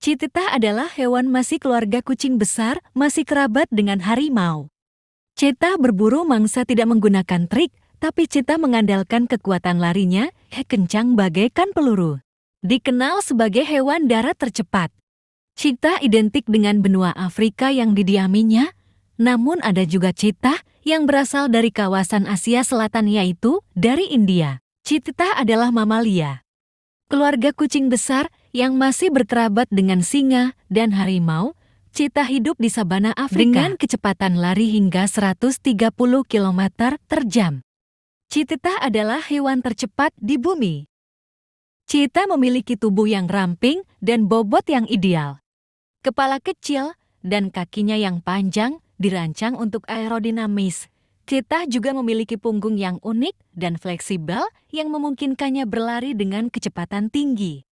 Cititah adalah hewan masih keluarga kucing besar, masih kerabat dengan harimau. Cita berburu mangsa tidak menggunakan trik, tapi Cita mengandalkan kekuatan larinya, kencang bagaikan peluru. Dikenal sebagai hewan darat tercepat. Cita identik dengan benua Afrika yang didiaminya, namun ada juga Cita yang berasal dari kawasan Asia Selatan yaitu dari India. Cita adalah mamalia keluarga kucing besar yang masih berkerabat dengan singa dan harimau, Cita hidup di sabana Afrika dengan kecepatan lari hingga 130 km per jam. Citita adalah hewan tercepat di bumi. Cita memiliki tubuh yang ramping dan bobot yang ideal. Kepala kecil dan kakinya yang panjang dirancang untuk aerodinamis, Citah juga memiliki punggung yang unik dan fleksibel yang memungkinkannya berlari dengan kecepatan tinggi.